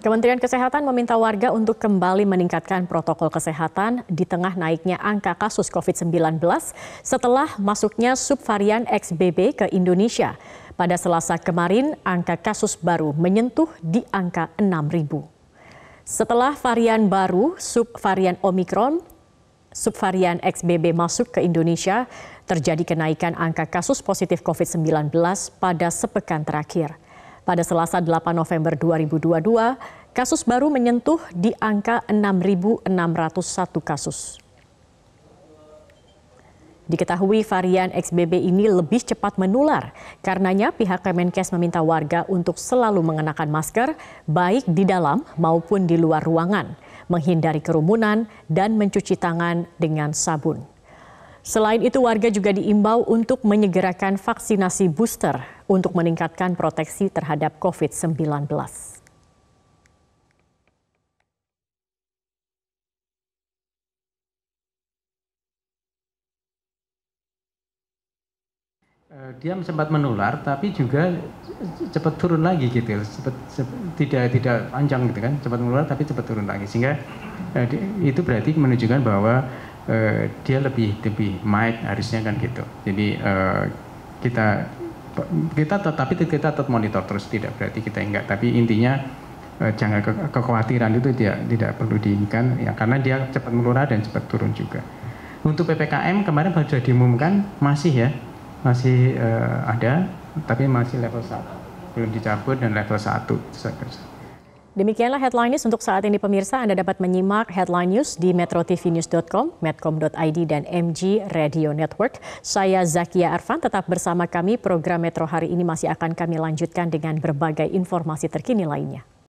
Kementerian Kesehatan meminta warga untuk kembali meningkatkan protokol kesehatan di tengah naiknya angka kasus COVID-19 setelah masuknya subvarian XBB ke Indonesia. Pada Selasa kemarin, angka kasus baru menyentuh di angka 6.000. Setelah varian baru, subvarian Omikron, subvarian XBB masuk ke Indonesia, terjadi kenaikan angka kasus positif COVID-19 pada sepekan terakhir. Pada Selasa 8 November 2022, kasus baru menyentuh di angka 6.601 kasus. Diketahui varian XBB ini lebih cepat menular. Karenanya pihak Kemenkes meminta warga untuk selalu mengenakan masker baik di dalam maupun di luar ruangan, menghindari kerumunan dan mencuci tangan dengan sabun. Selain itu, warga juga diimbau untuk menyegerakan vaksinasi booster untuk meningkatkan proteksi terhadap COVID-19. Eh, Dia sempat menular, tapi juga cepat turun lagi gitu, ya. cepat, cepat tidak tidak panjang gitu kan, cepat menular tapi cepat turun lagi sehingga eh, itu berarti menunjukkan bahwa Eh, dia lebih lebih mild harusnya kan gitu. Jadi eh, kita kita tetapi kita tetap monitor terus tidak berarti kita enggak tapi intinya eh, jangan ke, kekhawatiran itu tidak tidak perlu diinginkan ya karena dia cepat melular dan cepat turun juga untuk ppkm kemarin baru sudah diumumkan masih ya masih ada tapi masih level 1 belum dicabut dan level 1 Demikianlah headline news untuk saat ini pemirsa. Anda dapat menyimak headline news di metrotvnews.com, metcom.id, dan MG Radio Network. Saya Zakia Arfan, tetap bersama kami. Program Metro hari ini masih akan kami lanjutkan dengan berbagai informasi terkini lainnya.